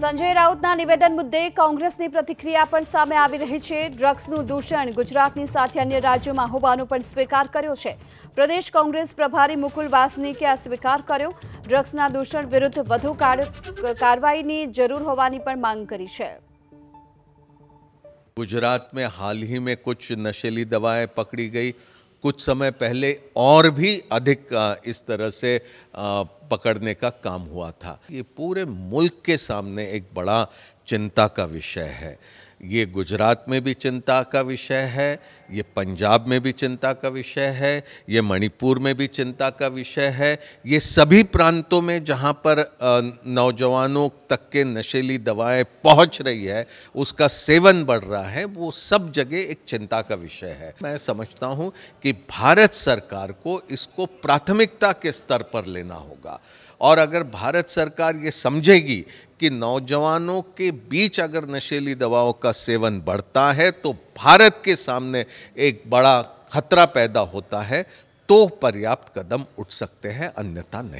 સંજય રાઉતના નિવેદન મુદ્દે કોંગ્રેસની પ્રતિક્રિયા પણ સામે આવી રહી છે ડ્રગ્સનું દૂષણ ગુજરાતની સાથે અન્ય રાજ્યોમાં હોવાનો પણ સ્વીકાર કર્યો છે પ્રદેશ કોંગ્રેસ પ્રભારી મુકુલ વાસનિકે આ સ્વીકાર કર્યો ડ્રગ્સના દૂષણ વિરુદ્ધ વધુ કાર્रवाई જરૂર હોવાની પણ માંગ કરી છે गुजरात में हाल ही में कुछ नशीली दवाएं पकड़ी गई कुछ समय पहले और भी अधिक इस तरह से पकड़ने का काम हुआ था ये पूरे मुल्क के सामने एक बड़ा चिंता का विषय है ये गुजरात में भी चिंता का विषय है ये पंजाब में भी चिंता का विषय है ये मणिपुर में भी चिंता का विषय है ये सभी प्रांतों में जहाँ पर नौजवानों तक के नशेली दवाएं पहुँच रही है उसका सेवन बढ़ रहा है वो सब जगह एक चिंता का विषय है मैं समझता हूँ कि भारत सरकार को इसको प्राथमिकता के स्तर पर लेना होगा और अगर भारत सरकार ये समझेगी कि नौजवानों के बीच अगर नशेली दवाओं का सेवन बढ़ता है तो भारत के सामने एक बड़ा खतरा पैदा होता है तो पर्याप्त कदम उठ सकते हैं अन्यथा नहीं